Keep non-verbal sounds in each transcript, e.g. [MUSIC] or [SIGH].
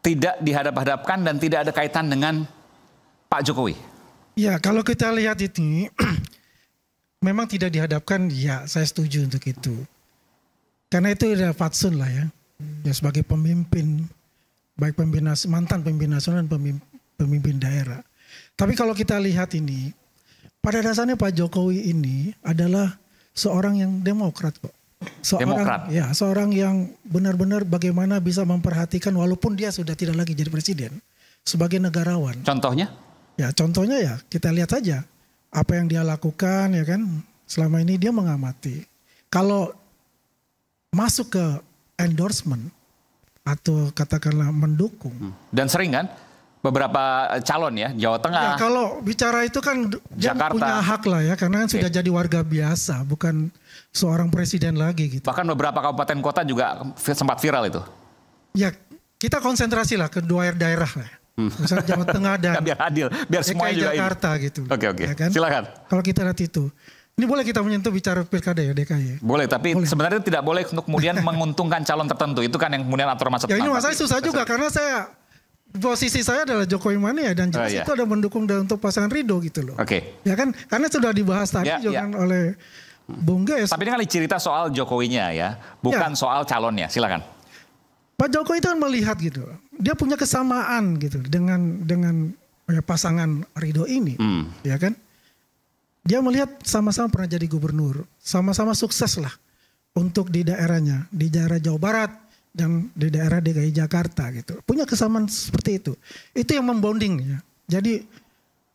tidak dihadap-hadapkan dan tidak ada kaitan dengan Pak Jokowi? Ya, kalau kita lihat ini, [CLEARS THROAT] memang tidak dihadapkan, ya saya setuju untuk itu. Karena itu ada fatsun lah ya. Ya sebagai pemimpin, baik pemimpin mantan pemimpin nasional dan pemimpin, pemimpin daerah. Tapi kalau kita lihat ini, pada dasarnya Pak Jokowi ini adalah seorang yang demokrat kok seorang Demokrat. ya seorang yang benar-benar bagaimana bisa memperhatikan walaupun dia sudah tidak lagi jadi presiden sebagai negarawan. Contohnya? Ya, contohnya ya kita lihat saja apa yang dia lakukan ya kan. Selama ini dia mengamati. Kalau masuk ke endorsement atau katakanlah mendukung. Hmm. Dan sering kan? beberapa eh, calon ya Jawa Tengah. Ya, kalau bicara itu kan Jakarta punya hak lah ya karena kan sudah okay. jadi warga biasa bukan seorang presiden lagi gitu. Bahkan beberapa kabupaten kota juga sempat viral itu. Ya kita konsentrasi lah ke dua daerah lah. Hmm. Misalnya Jawa Tengah dan ya, [LAUGHS] biar adil, biar semua juga Jakarta ini. gitu. Oke okay, oke. Okay. Ya kan? Silakan. Kalau kita lihat itu. Ini boleh kita menyentuh bicara pilkada ya DKI. Ya? Boleh, tapi boleh. sebenarnya tidak boleh untuk kemudian [LAUGHS] menguntungkan calon tertentu. Itu kan yang kemudian atur masuk. Ya ini masalah susah juga karena saya posisi saya adalah Jokowi Mania ya? dan jelas oh, yeah. itu ada mendukung dan untuk pasangan Rido gitu loh. Oke. Okay. Ya kan karena sudah dibahas tadi yeah, jangan ya. yeah. oleh Bung Ges. Tapi ini kali cerita soal Jokowinya ya, bukan yeah. soal calonnya. Silakan. Pak Jokowi itu kan melihat gitu, dia punya kesamaan gitu dengan dengan ya, pasangan Rido ini, mm. ya kan? Dia melihat sama-sama pernah jadi gubernur, sama-sama sukses lah untuk di daerahnya, di daerah Jawa Barat yang di daerah DKI Jakarta gitu. Punya kesamaan seperti itu. Itu yang membonding ya. Jadi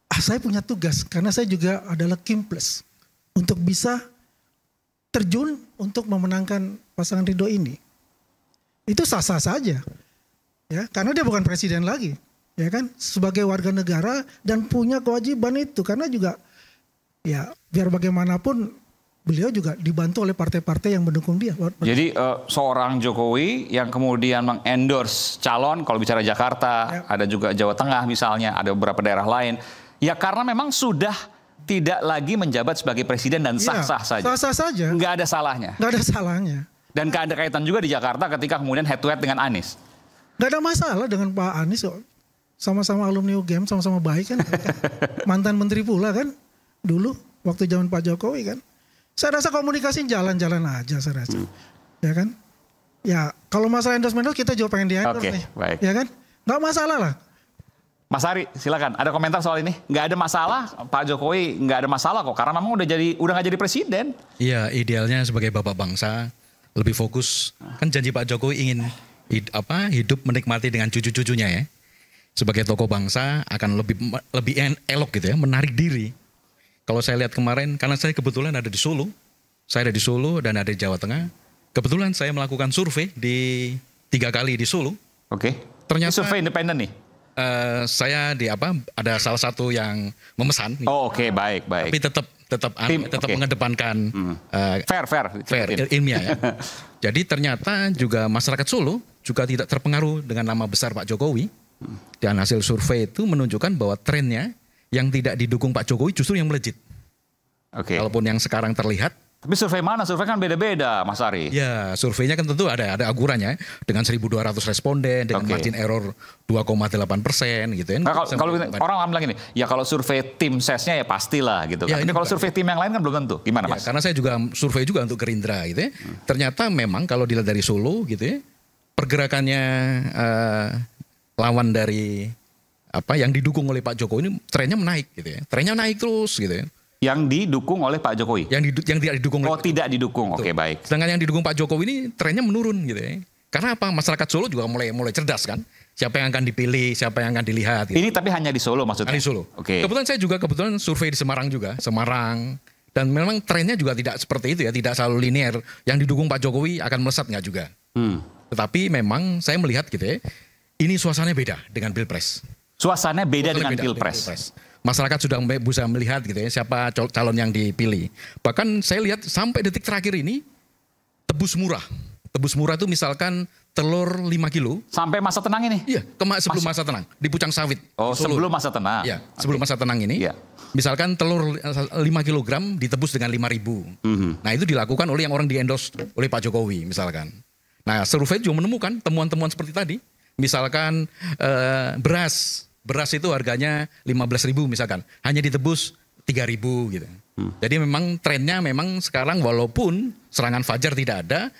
ah, saya punya tugas karena saya juga adalah kimples untuk bisa terjun untuk memenangkan pasangan Ridho ini. Itu sah-sah saja. Ya, karena dia bukan presiden lagi. Ya kan? Sebagai warga negara dan punya kewajiban itu karena juga ya biar bagaimanapun beliau juga dibantu oleh partai-partai yang mendukung dia. Jadi uh, seorang Jokowi yang kemudian mengendorse calon, kalau bicara Jakarta, ya. ada juga Jawa Tengah misalnya, ada beberapa daerah lain. Ya karena memang sudah tidak lagi menjabat sebagai presiden dan iya, sah-sah ya, saja. Sah-sah saja. Enggak ada salahnya. Gak ada salahnya. Dan nggak ada kaitan juga di Jakarta ketika kemudian head to head dengan Anies. Gak ada masalah dengan Pak Anies kok. Sama-sama alumni UGM, sama-sama baik kan. [LAUGHS] Mantan menteri pula kan dulu waktu zaman Pak Jokowi kan. Saya rasa komunikasi jalan-jalan aja saya rasa. Hmm. Ya kan? Ya, kalau masalah endorsement kita juga pengen di endorse okay, nih. Baik. Ya kan? Nggak masalah lah. Mas Ari, silakan. Ada komentar soal ini? Nggak ada masalah, Pak Jokowi nggak ada masalah kok, karena memang udah jadi, udah nggak jadi presiden. Iya, idealnya sebagai bapak bangsa lebih fokus. Kan janji Pak Jokowi ingin hid, apa hidup menikmati dengan cucu-cucunya ya. Sebagai tokoh bangsa akan lebih lebih elok gitu ya, menarik diri. Kalau saya lihat kemarin, karena saya kebetulan ada di Solo, saya ada di Solo dan ada di Jawa Tengah. Kebetulan saya melakukan survei di tiga kali di Solo. Oke. Okay. Ternyata survei independen nih. Uh, saya di apa ada salah satu yang memesan. Oh oke okay, baik baik. Tapi tetap tetap ah, Tim, tetap okay. mengedepankan hmm. uh, fair fair fair ilmiah ya. [LAUGHS] Jadi ternyata juga masyarakat Solo juga tidak terpengaruh dengan nama besar Pak Jokowi. Hmm. Dan hasil survei itu menunjukkan bahwa trennya yang tidak didukung Pak Jokowi justru yang melejit. Oke. Okay. Walaupun yang sekarang terlihat tapi survei mana? Survei kan beda-beda, Mas Ari. Ya, surveinya kan tentu ada ada agurannya. Ya. dengan 1.200 responden dengan okay. margin error 2,8 persen gitu ya. Nah, kalau, orang bilang gini, ya kalau survei tim sesnya ya pastilah gitu. Ya, kan. Tapi kalau survei tim yang lain kan belum tentu. Gimana, ya, Mas? Karena saya juga survei juga untuk Gerindra gitu ya. Hmm. Ternyata memang kalau dilihat dari Solo gitu ya, pergerakannya uh, lawan dari apa yang didukung oleh Pak Jokowi ini trennya menaik gitu ya. Trennya naik terus gitu ya. Yang didukung oleh Pak Jokowi. Yang, di, yang tidak didukung. Oh, oleh tidak didukung. Oke, okay, baik. Sedangkan yang didukung Pak Jokowi ini trennya menurun gitu ya. Karena apa? Masyarakat Solo juga mulai mulai cerdas kan. Siapa yang akan dipilih, siapa yang akan dilihat. Gitu. Ini tapi hanya di Solo maksudnya. Hanya di Solo. Oke. Okay. Kebetulan saya juga kebetulan survei di Semarang juga, Semarang. Dan memang trennya juga tidak seperti itu ya, tidak selalu linier. Yang didukung Pak Jokowi akan melesat nggak juga. Hmm. Tetapi memang saya melihat gitu ya, ini suasananya beda dengan Pilpres. Suasananya beda Suasanya dengan beda, pilpres. pilpres. Masyarakat sudah bisa melihat gitu ya siapa calon yang dipilih. Bahkan saya lihat sampai detik terakhir ini tebus murah. Tebus murah itu misalkan telur 5 kilo. Sampai masa tenang ini? Iya, kema sebelum masa tenang di Pucang Sawit. Oh, sebelum masa tenang. Iya, okay. sebelum masa tenang ini. Iya. Misalkan telur 5 eh, kilogram ditebus dengan 5 ribu. Mm -hmm. Nah, itu dilakukan oleh yang orang di endorse oleh Pak Jokowi misalkan. Nah, survei juga menemukan temuan-temuan seperti tadi. Misalkan eh, beras, beras itu harganya 15.000 misalkan, hanya ditebus 3.000 gitu. Hmm. Jadi memang trennya memang sekarang walaupun serangan fajar tidak ada,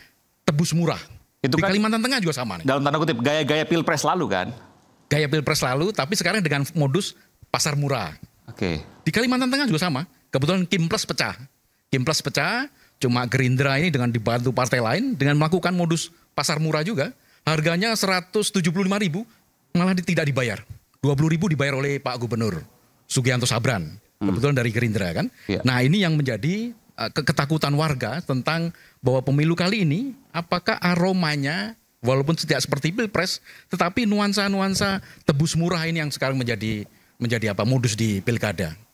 tebus murah. Itu Di kan Kalimantan Tengah juga sama nih. Dalam tanda kutip gaya-gaya pilpres lalu kan? Gaya pilpres lalu, tapi sekarang dengan modus pasar murah. Oke. Okay. Di Kalimantan Tengah juga sama. Kebetulan Kim Plus pecah. Kim Plus pecah, cuma Gerindra ini dengan dibantu partai lain dengan melakukan modus pasar murah juga Harganya 175 ribu, malah tidak dibayar. 20 ribu dibayar oleh Pak Gubernur Sugianto Sabran. Hmm. Kebetulan dari Gerindra kan. Ya. Nah ini yang menjadi eh, ketakutan warga tentang bahwa pemilu kali ini apakah aromanya walaupun tidak seperti pilpres tetapi nuansa-nuansa tebus murah ini yang sekarang menjadi menjadi apa modus di pilkada